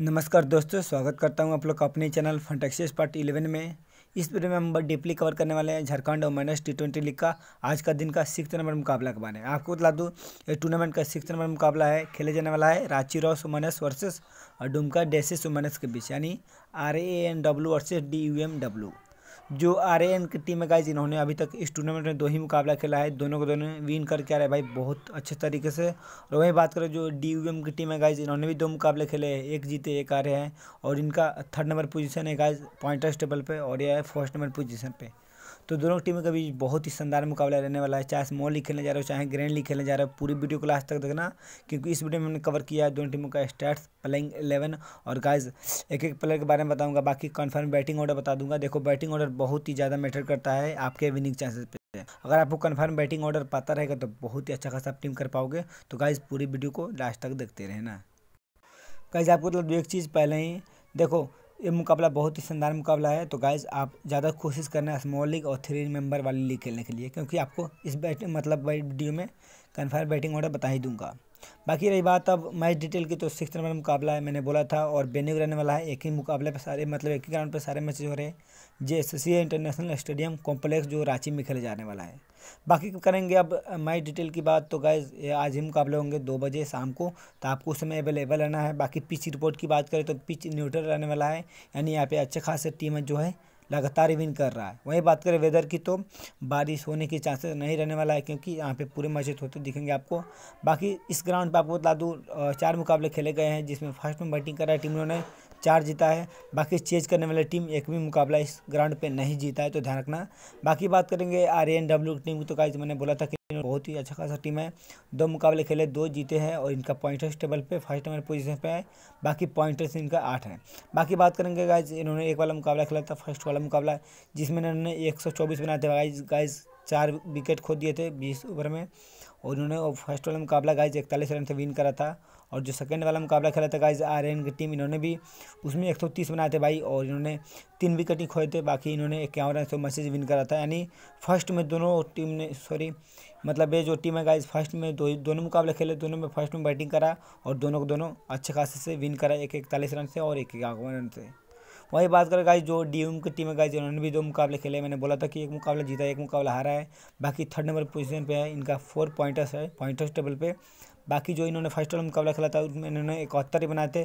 नमस्कार दोस्तों स्वागत करता हूं आप लोग का अपने चैनल फंटेक्सिस पार्ट इलेवन में इस वीडियो में हम डीपली कवर करने वाले हैं झारखंड और माइनस टी ट्वेंटी लीग का आज का दिन का सिक्स नंबर मुकाबला के बारे में आपको बता दूँ ये टूर्नामेंट का सिक्स नंबर मुकाबला है खेले जाने वाला है रांची रॉस उमानस वर्सेस और डुमका डेसिस उमानस के बीच यानी R A N W versus D U M W जो आर की टीम है गाइज इन्होंने अभी तक इस टूर्नामेंट में दो ही मुकाबला खेला है दोनों को दोनों विन करके आ रहे भाई बहुत अच्छे तरीके से और वहीं बात करें जो डी की टीम है गाइज इन्होंने भी दो मुकाबले खेले हैं एक जीते एक आ रहे हैं और इनका थर्ड नंबर पोजीशन है गाइज पॉइंटर्स टेबल पे और यह है फर्स्ट नंबर पोजीशन पर तो दोनों टीमों के बीच बहुत ही शानदार मुकाबला रहने वाला है चाहे स्मॉल लीग खेलने जा रहे हो चाहे ग्रैंड लीग खेलने जा रहे हो पूरी वीडियो को लास्ट तक देखना क्योंकि इस वीडियो में हमने कवर किया है दोनों टीमों का स्टार्ट प्लेइंग इलेवन और गाइज एक एक प्लेयर के बारे में बताऊँगा बाकी कन्फर्म बैटिंग ऑर्डर बता दूंगा देखो बैटिंग ऑर्डर बहुत ही ज़्यादा मैटर करता है आपके विनिंग चांसेस पर अगर आपको कन्फर्म बैटिंग ऑर्डर पता रहेगा तो बहुत ही अच्छा खासा आप टीम कर पाओगे तो गाइज पूरी वीडियो को लास्ट तक देखते रहना गाइज आपको मतलब एक चीज़ पहले ही देखो ये मुकाबला बहुत ही शानदार मुकाबला है तो गाइज आप ज़्यादा कोशिश करना स्मॉल लीग और थ्री मेंबर वाली लीग खेलने के लिए क्योंकि आपको इस बैट मतलब वीडियो में कन्फर्म बैटिंग ऑर्डर बता ही दूंगा बाकी रही बात अब मैच डिटेल की तो सिक्स नंबर मुकाबला है मैंने बोला था और बेन्यू रहने वाला है एक ही मुकाबले पर सारे मतलब एक ही ग्राउंड पर सारे मैचेज हो रहे हैं J S C international stadium complex जो रांची में खेले जाने वाला है बाकी करेंगे अब मैच डिटेल की बात तो गाय आज ही मुकाबले होंगे दो बजे शाम को तो आपको उस समय अवेलेबल रहना है बाकी पिच रिपोर्ट की बात करें तो पिच न्यूट्रल रहने वाला है यानी यहाँ पे अच्छे खासे टीम जो है लगातार विन कर रहा है वहीं बात करें वेदर की तो बारिश होने के चांसेस नहीं रहने वाला है क्योंकि यहाँ पे पूरे मस्जिद होते दिखेंगे आपको बाकी इस ग्राउंड पर आपको बता दूँ चार मुकाबले खेले गए हैं जिसमें फर्स्ट में बैटिंग कर रहा है टीम उन्होंने चार जीता है बाकी चेज करने वाली टीम एक भी मुकाबला इस ग्राउंड पर नहीं जीता है तो ध्यान रखना बाकी बात करेंगे आर एन डब्ल्यू टीम की तो कहा मैंने बोला था कि में बहुत ही अच्छा खासा टीम है दो मुकाबले खेले दो जीते हैं और इनका पॉइंटर्स टेबल पे फर्स्ट नंबर पोजीशन पे है बाकी पॉइंटर्स इनका आठ है बाकी बात करेंगे गाइज इन्होंने एक वाला मुकाबला खेला था फर्स्ट वाला मुकाबला जिसमें इन्होंने एक बनाए थे गाइज गाइज चार विकेट खो दिए थे बीस ओवर में और इन्होंने फर्स्ट वाला मुकाबला गाइज इकतालीस रन से विन करा था और जो सेकंड वाला मुकाबला खेला था गाइज आर की टीम इन्होंने भी उसमें एक सौ तीस बनाए थे भाई और इन्होंने तीन विकेट ही खोए थे बाकी इन्होंने इक्यावन रन से मैसेज विन करा था यानी फर्स्ट में दोनों टीम ने सॉरी मतलब ये जो टीम है गाइज फर्स्ट में दो दोनों मुकाबले खेले दोनों में फर्स्ट में बैटिंग करा और दोनों को दोनों अच्छे खासे से विन करा एक इकतालीस रन से और एक इक्यावन रन से वही बात करें गाइज जो डी की टीम है गाइज उन्होंने भी दो मुकाबले खेले मैंने बोला था कि एक मुकाबला जीता एक मुकाबला हारा है बाकी थर्ड नंबर पोजीशन पे है इनका फोर पॉइंटर्स है पॉइंटर्स टेबल पे बाकी जो इन्होंने फर्स्ट वाला मुकाबला खेला था उनमें इन्होंने इकहत्तर ही बनाए थे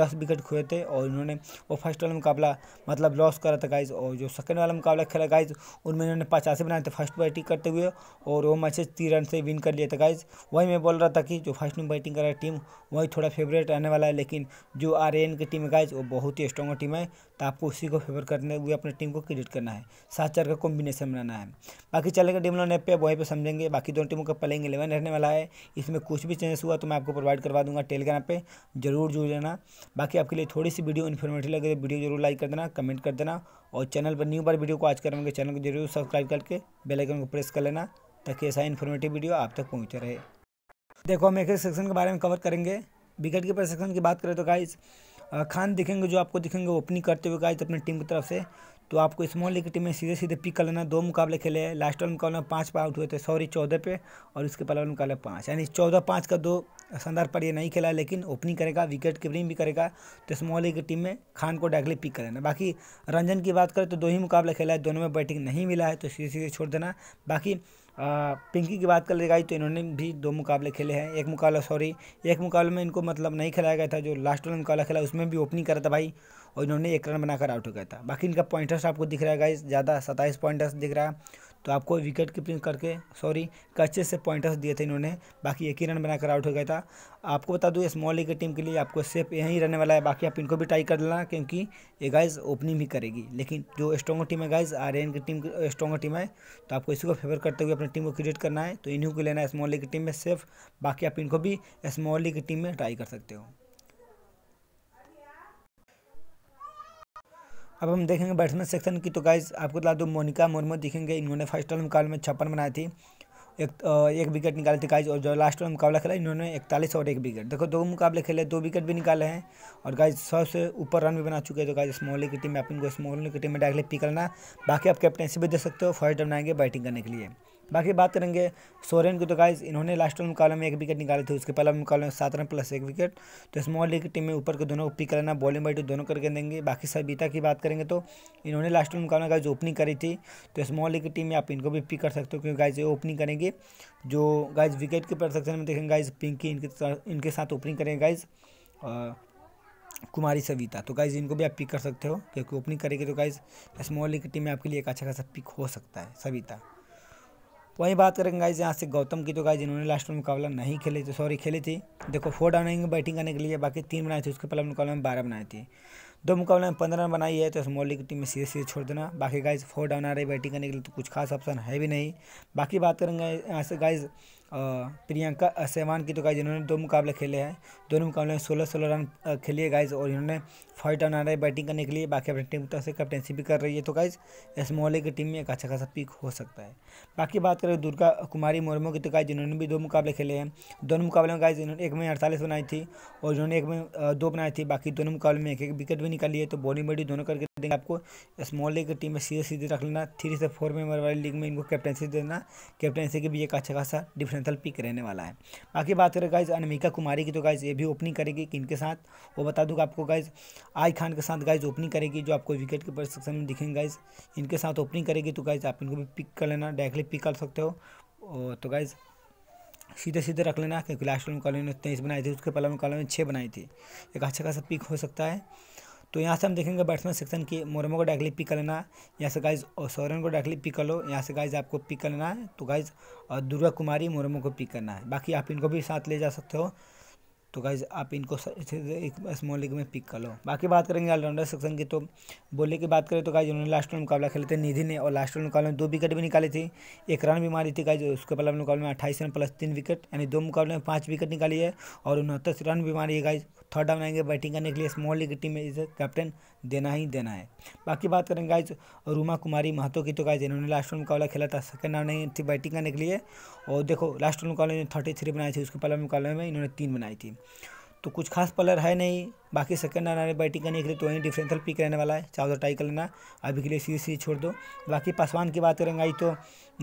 दस विकेट खोए थे और इन्होंने वो फर्स्ट वाला मुकाबला मतलब लॉस करा था गाइज और जो सेकेंड वाला मुकाबला खेला गाइज उनमें इन्होंने पचासी बनाए थे फर्स्ट बैटिंग करते हुए और वो मैचेज तीन रन से विन कर लिया था गाइज वही मैं बोल रहा था कि जो फर्स्ट में बैटिंग कर रहा है टीम वही थोड़ा फेवरेट रहने वाला है लेकिन जो आर की टीम है गाइज वो बहुत ही स्ट्रॉन्ग टीम है तो आपको उसी को फेवर करने हुए अपनी टीम को क्रिएट करना है सात चार का कॉम्बिनेशन बनाना है बाकी चलेगा टीम लोन ऐप पर वहीं पर समझेंगे बाकी दोनों टीमों का प्लेइंग इलेवन रहने वाला है इसमें कुछ भी चेंजेस हुआ तो मैं आपको प्रोवाइड करवा दूंगा टेलीग्राम पे जरूर जुड़ जाना बाकी आपके लिए थोड़ी सी वीडियो इन्फॉर्मेटिव लगे तो वीडियो जरूर लाइक कर देना कमेंट कर देना और चैनल पर न्यू बार वीडियो को आज करेंगे चैनल को जरूर सब्सक्राइब करके बेलाइकन को प्रेस कर लेना ताकि ऐसा इन्फॉर्मेटिव वीडियो आप तक पहुँचे रहे देखो हम एक एक सेक्शन के बारे में कवर करेंगे विकेट कीपर सेक्शन की बात करें तो गाइज खान दिखेंगे जो आपको दिखेंगे ओपनिंग करते हुए गाइज अपनी टीम की तरफ से तो आपको स्मॉल की टीम में सीधे सीधे पिक कर लेना दो मुकाबले खेले हैं लास्ट मुकाबले में पाँच पर आउट हुए थे सॉरी चौदह पे और इसके पहले वाला मुकाबले पाँच यानी चौदह पाँच का दो शानदार पर यह नहीं खेला लेकिन ओपनिंग करेगा विकेट कीपरिंग भी करेगा तो स्मॉल लीग की टीम में खान को डायरेक्टली पिक कर लेना बाकी रंजन की बात करें तो दो ही मुकाबले खेला है दोनों में बैटिंग नहीं मिला है तो सीधे सीधे छोड़ देना बाकी पिंकी की बात कर ले गई तो इन्होंने भी दो मुकाबले खेले हैं एक मुकाबला सॉरी एक मुकाबले में इनको मतलब नहीं खिलाया गया था जो लास्ट वाला मुकाबला खेला उसमें भी ओपनिंग करा था भाई और इन्होंने एक रन बनाकर आउट हो गया था बाकी इनका पॉइंटर्स आपको दिख रहा है गाइज ज़्यादा सत्ताईस पॉइंटर्स दिख रहा है तो आपको विकेट कीपिंग करके सॉरी कच्चे से पॉइंटर्स दिए थे इन्होंने बाकी एक ही रन बनाकर आउट हो गया था आपको बता दूँ स्मॉल लीग की टीम के लिए आपको सेफ यहीं रहने वाला है बाकी आप इनको भी ट्राई कर लेना क्योंकि ये गाइज ओपनिंग भी करेगी लेकिन जो स्ट्रॉगर टीम है गाइज आर की टीम स्ट्रॉगर टीम है तो आपको इसी को फेवर करते हुए अपनी टीम को क्रिएट करना है तो इन्हीं को लेना है स्मॉल लीग की टीम में सेफ बाकी आप इनको भी स्मॉल लीग की टीम में ट्राई कर सकते हो अब हम देखेंगे बैट्समैन सेक्शन की तो गाइज आपको बता दो मोनिका मुर्मू दिखेंगे इन्होंने फर्स्ट ऑल मुकाबले में छप्पन बनाई थी एक एक विकेट निकाले थे गाइज और जो लास्ट में मुकाबला खेला इन्होंने इकतालीस और एक विकेट देखो दो मुकाबले खेले दो विकेट भी निकाले हैं और गाइज सौ से ऊपर रन भी बना चुके हैं तो गाइज स्मॉली की टीम में अपनी इनको की टीम में डायरेक्टली पिक करना बाकी आप कैप्टनसी भी दे सकते हो फर्स्ट बनाएंगे बैटिंग करने के लिए बाकी बात करेंगे सोरेन की तो गाइज इन्होंने लास्ट मुकाबले में एक विकेट निकाली थी उसके पहले मुकाबले में सात रन प्लस एक विकेट तो स्मॉल लीग की टीम में ऊपर के दोनों को पिक करना बॉलिंग बैटिंग दोनों करके देंगे बाकी सबिता की बात करेंगे तो इन्होंने लास्ट मुकाबले में गाइज ओपनिंग करी थी तो स्मॉल लीग की टीम में आप इनको भी पिक कर सकते हो क्योंकि गाइज ये ओपनिंग करेंगे जो गाइज विकेट के परसेक्शन में देखेंगे गाइज पिंकी इनके इनके साथ ओपनिंग करेंगे गाइज कुमारी सविता तो गाइज इनको भी आप पिक कर सकते हो क्योंकि ओपनिंग करेंगे तो गाइज स्मॉल लीग की टीम में आपके लिए एक अच्छा खासा पिक हो सकता है सविता वहीं बात करेंगे गाइज यहाँ से गौतम की तो गाइज इन्होंने लास्ट में मुकाबला नहीं खेले थे सॉरी खेले थी देखो फोर डाउन आएंगे बैटिंग करने के लिए बाकी तीन बनाए थे उसके पहले मुकाबले में बारह बनाए थे दो मुकाबले में पंद्रह रन बनाई है तो इस मौली की टीम में सीधे सीधे छोड़ देना बाकी गाइज फोर डाउन आ रही बैटिंग करने के लिए तो कुछ खास ऑप्शन है भी नहीं बाकी बात करेंगे यहाँ से गाइज़ प्रियंका सेवान की तो गाइज इन्होंने दो मुकाबले खेले हैं दोनों मुकाबले में सोलह सोलह रन खेलिए गाइज और इन्होंने फाइव टन आ रहे बैटिंग करने के लिए बाकी अपनी टीम तरफ से कैप्टनशिप भी कर रही है तो गाइज इस मोहल्ले की टीम में एक अच्छा खासा पिक हो सकता है बाकी बात करें दुर्गा कुमारी मुर्मू की तो गाइज इन्होंने भी दो मुकाबले खेले हैं दोनों मुकाबले में गाइज इन्होंने एक में अड़तालीस बनाई थी और इन्होंने एक में दो बनाई थी बाकी दोनों मुकाबले में एक एक विकेट भी निकाली है तो बॉलिंग बॉडी दोनों करके देंगे आपको स्मॉल लीग की टीम में सीधे सीधे रख लेना थ्री से फोर मेंबर वाली लीग में इनको कैप्टनशिप देना कैप्टनशिप की भी एक अच्छा खासा डिफरेंस सेंट्रल पिक रहने वाला है बाकी बात करें गाइज अनमिका कुमारी की तो गाइज ये भी ओपनिंग करेगी किन के साथ वो बता दूँगा आपको गाइज आई खान के साथ गाइज ओपनिंग करेगी जो आपको विकेट के प्रशिक्षण में दिखेंगे गाइज इनके साथ ओपनिंग करेगी तो गाइज आप इनको भी पिक कर लेना डायरेक्टली पिक कर सकते हो तो गाइज़ सीधे सीधे रख लेना क्योंकि लास्ट में कॉलोनी ने तेईस बनाई थी उसके पहले में कॉलोनी ने छः बनाई थी एक अच्छा खासा पिक हो सकता है तो यहाँ से हम देखेंगे बैट्समैन सेक्शन की मोरमो को डायरेक्टली पिक कर लेना है यहाँ से गाइज सौरन को डायरेक्टली पिक कर लो यहाँ से गाइज आपको पिक कर लेना है तो गाइज और दुर्गा कुमारी मोरमो को पिक करना है बाकी आप इनको भी साथ ले जा सकते हो तो गाइज आप इनको एक स्मॉल लीग में पिक कर लो बाकी बात करेंगे ऑलराउंडर सेक्शन की तो बोले की बात करें तो गाइज उन्होंने लास्ट में मुकाबला खेले थे निधि ने और लास्ट में मुकाबले में दो विकेट भी निकाली थी एक रन भी मारी थी गाइज उसके पहले मुकाबले में अट्ठाईस रन प्लस तीन विकेट यानी दो मुकाबले में पाँच विकेट निकाली है और उनहत्तर रन भी मारी है गाइज थर्ड डाउन आएंगे बैटिंग करने के लिए स्मॉल लीग टीम में इसे कैप्टन देना ही देना है बाकी बात करेंगे गाइज रूमा कुमारी महतो की तो गाइज इन्होंने लास्ट में मुकाबला खेला था सेकंड डाउन नहीं थी बैटिंग करने के लिए और देखो लास्ट में मुकाबले थर्टी थ्री बनाई थी उसके पहले मुकाबले में इन्होंने तीन बनाई थी तो कुछ खास पलर है नहीं बाकी सेकंड अनारे बैटिंग करने के लिए तो वहीं डिफरेंशियल पिक रहने वाला है चावल ट्राई कर लेना अभी के लिए सीरीज सीरीज छोड़ दो बाकी पासवान की बात करेंगे आई तो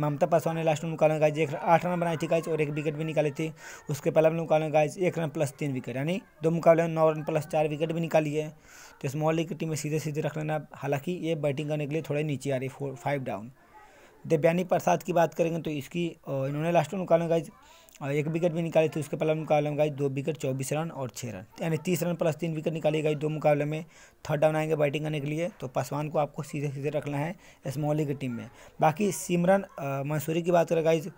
ममता पासवान ने लास्ट में मुकाबला गाइज एक आठ रन बनाई थी गाइज और एक विकेट भी निकाली थी उसके पहले हमने मुकाबला गाइज एक रन प्लस तीन विकेट यानी दो मुकाबले में नौ रन प्लस चार विकेट भी निकाली है तो इस मोहल्ले की टीम में सीधे सीधे रख लेना हालांकि ये बैटिंग करने के लिए थोड़े नीचे आ रही four five down Devyani Prasad की बात करेंगे तो इसकी इन्होंने लास्ट में मुकाबला गाइज और एक विकेट भी निकाले थे उसके पहला मुकाबले में गाई दो विकेट चौबीस रन और छः रन यानी तीस रन प्लस तीन विकेट निकाली गई दो मुकाबले में थर्ड डाउन आएंगे बैटिंग करने के लिए तो पासवान को आपको सीधे सीधे रखना है स्मॉली की टीम में बाकी सिमरन मंसूरी की बात करें गाइज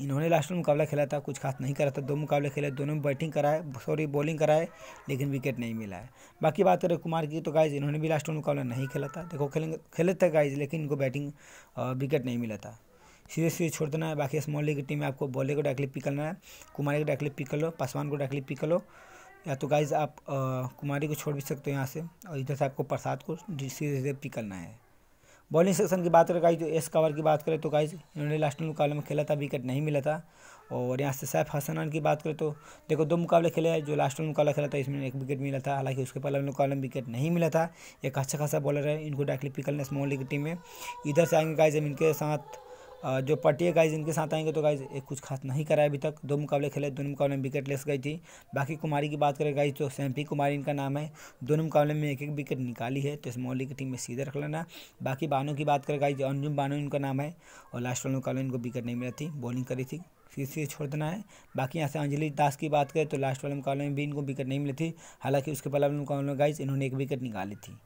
इन्होंने लास्ट में मुकाबला खेला था कुछ खास नहीं करा था दो मुकाबले खेले दोनों में बैटिंग कराए सॉरी बॉलिंग कराए लेकिन विकेट नहीं मिला है बाकी बात करें कुमार की तो गाइज इन्होंने भी लास्ट में मुकाबला नहीं खेला था देखो खेलेंगे खेले थे गाइज लेकिन इनको बैटिंग विकेट नहीं मिला था सीधे सीधे छोड़ देना है बाकी स्मॉल की टीम में आपको बॉले को डायरेक्टली पिक करना है कुमारी को डायरेक्टली पिक कर लो पासवान को डायरेक्टली पिक कर लो या तो गाइज आप आ, कुमारी को छोड़ भी सकते हो यहाँ से और इधर से आपको प्रसाद को सीधे सीधे पिक करना है बॉलिंग सेक्शन की बात करें गाइज तो एस कवर की बात करें तो गाइज इन्होंने लास्ट मुकाबले में खेला था विकेट नहीं मिला था और यहाँ से सैफ हसनान की बात करें तो देखो दो मुकाबले खेले हैं जो लास्ट मुकाबला खेला था इसमें एक विकेट मिला था हालांकि उसके पहले मुकाबले में विकेट नहीं मिला था एक अच्छा खासा बॉलर है इनको डायरेक्टली पिकलना स्मॉल लीग टीम में इधर से आएंगे गाइज हम इनके साथ जो है गाइज इनके साथ आएंगे तो गाइज एक कुछ खास नहीं करा अभी तक दो मुकाबले खेले दोनों मुकाबले में विकेट लेस गई थी बाकी कुमारी की बात करें गाइज तो सैम्पी कुमारी इनका नाम है दोनों मुकाबले में एक एक विकेट निकाली है तो इस स्मॉली की टीम में सीधे रख लेना बाकी बानो की बात करें गाइज अंजुम बानो इनका नाम है और लास्ट वाले मुकाबले इनको विकेट नहीं मिला थी बॉलिंग करी थी फिर से छोड़ देना है बाकी यहाँ से अंजलि दास की बात करें तो लास्ट वाले मुकाबले में भी इनको विकेट नहीं मिली थी हालांकि उसके पहले मुकाबले में गाइज इन्होंने एक विकेट निकाली थी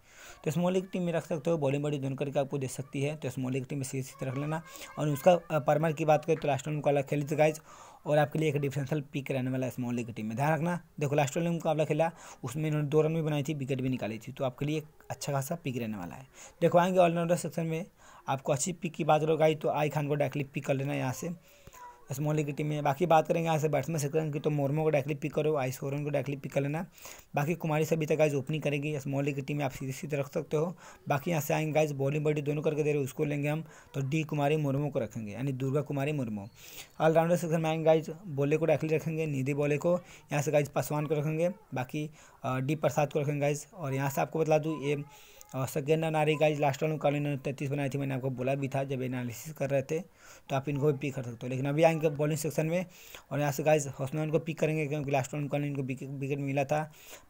तो स्मॉल टीम में रख सकते हो बॉलिंग बॉडी धुन करके आपको दे सकती है तो स्मॉल टीम में सीधे सीधे रख लेना और उसका परमर की बात करें तो लास्ट में मुकाबला खेल गाइज और आपके लिए एक डिफेंसल पिक रहने वाला स्मॉल लीग टीम में ध्यान रखना देखो लास्ट वाले मुकाबला खेला उसमें इन्होंने दो रन भी बनाई थी विकेट भी निकाली थी तो आपके लिए एक अच्छा खासा पिक रहने वाला है देखो आएंगे ऑलराउंडर सेक्शन में आपको अच्छी पिक की बात करो गाई तो आई खान को डायरेक्टली पिक कर लेना यहाँ से स्मॉल की टीम में बाकी बात करेंगे यहाँ से बैट्समैन सेक्शन की तो मोरमो को डायरेक्टली पिक करो आइस होरन को डायरेक्टली पिक कर लेना बाकी कुमारी सभी तक गाइज ओपनिंग करेगी स्मॉल की टीम में आप सीधे सीधे रख सकते हो बाकी यहाँ से आएंगे गाइज बॉलिंग बॉडी दोनों करके दे रहे उसको लेंगे हम तो डी कुमारी मुर्मू को रखेंगे यानी दुर्गा कुमारी मुर्मू ऑलराउंडर सेक्शन में आएंगे गाइज बोले को डायरेक्टली रखेंगे निधि बोले को यहाँ से गाइज पासवान को रखेंगे बाकी डी प्रसाद को रखेंगे गाइज और यहाँ से आपको बता दूँ ये और नारी गाइज लास्ट वाले कॉलिंग तैतीस बनाई थी मैंने आपको बोला भी था जब एनालिसिस कर रहे थे तो आप इनको भी पिक कर सकते हो लेकिन अभी आएंगे बॉलिंग सेक्शन में और यहाँ से गाइज हौसमैन को पिक करेंगे क्योंकि लास्ट वाले कॉलिंग इनको विकेट मिला था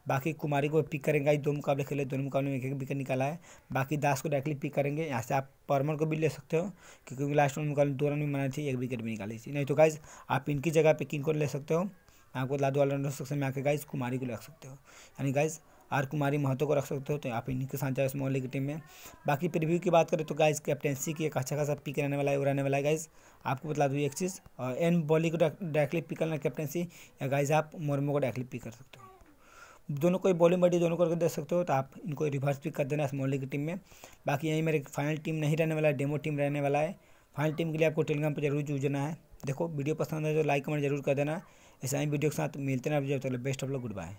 बाकी कुमारी को पिक करेंगे गाइज दो मुकाबले खेले दोनों मुकाबले में एक विकेट निकाला है बाकी दास को डायरेक्टली पिक करेंगे यहाँ से आप परमर को भी ले सकते हो क्योंकि लास्ट वाले मुकाबले दो रन भी बनाई थी एक विकेट भी निकाली थी नहीं तो गाइज आप इनकी जगह पर किन को ले सकते हो आपको लादू वाले सेक्शन में आकर गाइज कुमारी को ले सकते हो यानी गाइज आर कुमारी महतो को रख सकते हो तो आप इनके साथ इस स्मॉल लीग टीम में बाकी प्रिव्यू की बात करें तो गाइज कैप्टेंसी की एक अच्छा खासा पिक रहने वाला है उड़ाने वाला है गाइज आपको बता दूँ एक चीज़ और एन बॉली को डायरेक्टली पिक करना कैप्टेंसी या गाइज आप मोरमो को डायरेक्टली पिक कर सकते हो दोनों को बॉलिंग बॉडी दोनों को दे सकते हो तो आप इनको रिवर्स पिक कर देना स्मॉल लीग टीम में बाकी यही मेरे फाइनल टीम नहीं रहने वाला है डेमो टीम रहने वाला है फाइनल टीम के लिए आपको टेलीग्राम पर जरूर जूझना है देखो वीडियो पसंद है तो लाइक कमेंट जरूर कर देना ऐसा ही वीडियो के साथ मिलते ना जब तक best of luck good bye